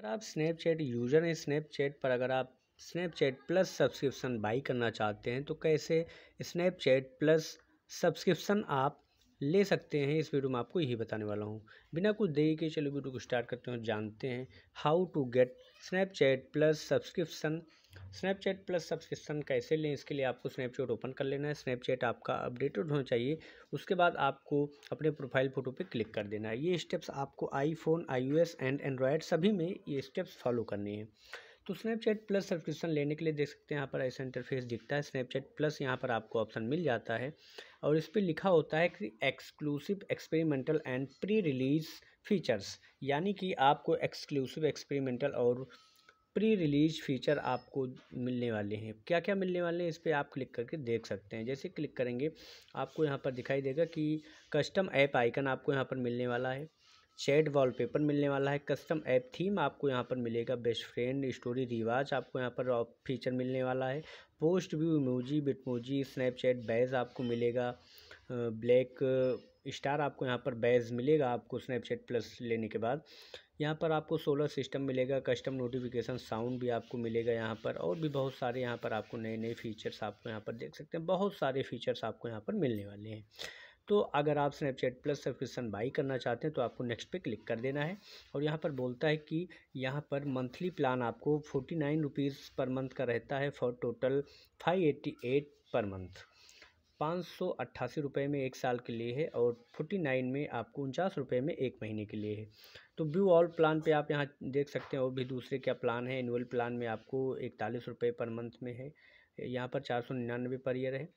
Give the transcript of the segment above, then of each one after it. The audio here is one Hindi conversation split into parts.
अगर आप स्नैपचैट यूज़र हैं स्नैपचैट पर अगर आप स्नैपचैट प्लस सब्सक्रिप्शन बाई करना चाहते हैं तो कैसे स्नैपचैट प्लस सब्सक्रिप्शन आप ले सकते हैं इस वीडियो में आपको यही बताने वाला हूँ बिना कुछ देरी के चलो वीडियो को स्टार्ट करते हैं जानते हैं how to get Snapchat plus subscription Snapchat plus subscription कैसे लें इसके लिए आपको स्नैपचैट ओपन कर लेना है स्नैपचैट आपका अपडेटेड होना चाहिए उसके बाद आपको अपने प्रोफाइल फ़ोटो पे क्लिक कर देना है ये स्टेप्स आपको आईफोन आईओएस एंड एंड्रॉयड सभी में ये स्टेप्स फॉलो करनी है तो स्नैपचैट प्लस सब्सक्रिप्शन लेने के लिए देख सकते हैं यहाँ पर ऐसा इंटरफेस दिखता है स्नैपचैट प्लस यहाँ पर आपको ऑप्शन मिल जाता है और इस पर लिखा होता है कि exclusive experimental and pre release features यानी कि आपको एक्सक्लूसिव एक्सपेरिमेंटल और प्री रिलीज फीचर आपको मिलने वाले हैं क्या क्या मिलने वाले हैं इस पर आप क्लिक करके देख सकते हैं जैसे क्लिक करेंगे आपको यहाँ पर दिखाई देगा कि कस्टम ऐप आइकन आपको यहाँ पर मिलने वाला है चैट वॉलपेपर मिलने वाला है कस्टम ऐप थीम आपको यहाँ पर मिलेगा बेस्ट फ्रेंड स्टोरी रिवाज आपको यहाँ पर फीचर मिलने वाला है post view emoji Bitmoji Snapchat badge आपको मिलेगा ब्लैक स्टार आपको यहाँ पर बैज मिलेगा आपको स्नैपचैट प्लस लेने के बाद यहाँ पर आपको सोलर सिस्टम मिलेगा कस्टम नोटिफिकेशन साउंड भी आपको मिलेगा यहाँ पर और भी बहुत सारे यहाँ पर आपको नए नए फीचर्स आपको यहाँ पर देख सकते हैं बहुत सारे फीचर्स आपको यहाँ पर मिलने वाले हैं तो अगर आप स्नैपचैट प्लस सब्सक्रिप्शन बाई करना चाहते हैं तो आपको नेक्स्ट पे क्लिक कर देना है और यहाँ पर बोलता है कि यहाँ पर मंथली प्लान आपको forty nine rupees per month का रहता है for total five eighty eight per month पाँच सौ अट्ठासी रुपये में एक साल के लिए है और फोर्टी नाइन में आपको उनचास रुपये में एक महीने के लिए है तो व्यू ऑल प्लान पे आप यहाँ देख सकते हैं और भी दूसरे क्या प्लान है एनुअल प्लान में आपको इकतालीस रुपये पर मंथ में है यहाँ पर चार सौ निन्यानवे पर ईयर है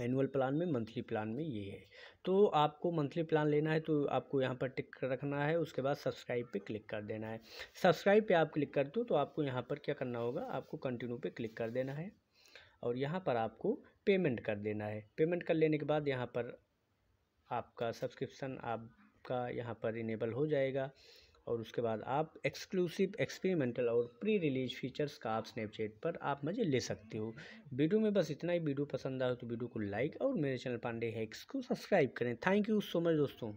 एनुअल प्लान में मंथली प्लान में ये है तो आपको मंथली प्लान लेना है तो आपको यहाँ पर टिक रखना है उसके बाद सब्सक्राइब पे क्लिक कर देना है सब्सक्राइब पे आप क्लिक करते हो तो आपको यहाँ पर क्या करना होगा आपको कंटिन्यू पे क्लिक कर देना है और यहाँ पर आपको पेमेंट कर देना है पेमेंट कर लेने के बाद यहाँ पर आपका सब्सक्रिप्शन आपका यहाँ पर इनेबल हो जाएगा और उसके बाद आप एक्सक्लूसिव एक्सपेरिमेंटल और प्री रिलीज फीचर्स का आप स्नैपचैट पर आप मज़े ले सकते हो वीडियो में बस इतना ही वीडियो पसंद आए तो वीडियो को लाइक और मेरे चैनल पांडे हैक्स को सब्सक्राइब करें थैंक यू सो मच दोस्तों